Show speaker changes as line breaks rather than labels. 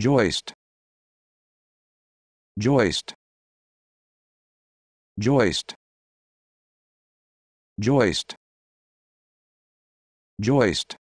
joist joist joist joist joist